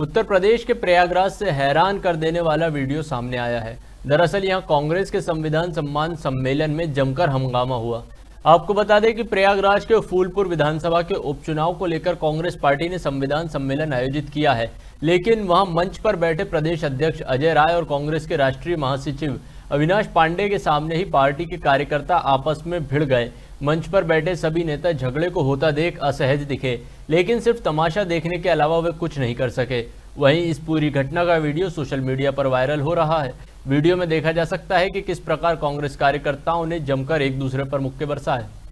उत्तर प्रदेश के प्रयागराज से हैरान कर देने वाला वीडियो सामने आया है दरअसल यहां कांग्रेस के संविधान सम्मान सम्मेलन में जमकर हंगामा हुआ आपको बता दें कि प्रयागराज के फूलपुर विधानसभा के उपचुनाव को लेकर कांग्रेस पार्टी ने संविधान सम्मेलन आयोजित किया है लेकिन वहां मंच पर बैठे प्रदेश अध्यक्ष अजय राय और कांग्रेस के राष्ट्रीय महासचिव अविनाश पांडे के सामने ही पार्टी के कार्यकर्ता आपस में भिड़ गए मंच पर बैठे सभी नेता झगड़े को होता देख असहज दिखे लेकिन सिर्फ तमाशा देखने के अलावा वे कुछ नहीं कर सके वहीं इस पूरी घटना का वीडियो सोशल मीडिया पर वायरल हो रहा है वीडियो में देखा जा सकता है कि किस प्रकार कांग्रेस कार्यकर्ताओं ने जमकर एक दूसरे पर मुक्के बरसाए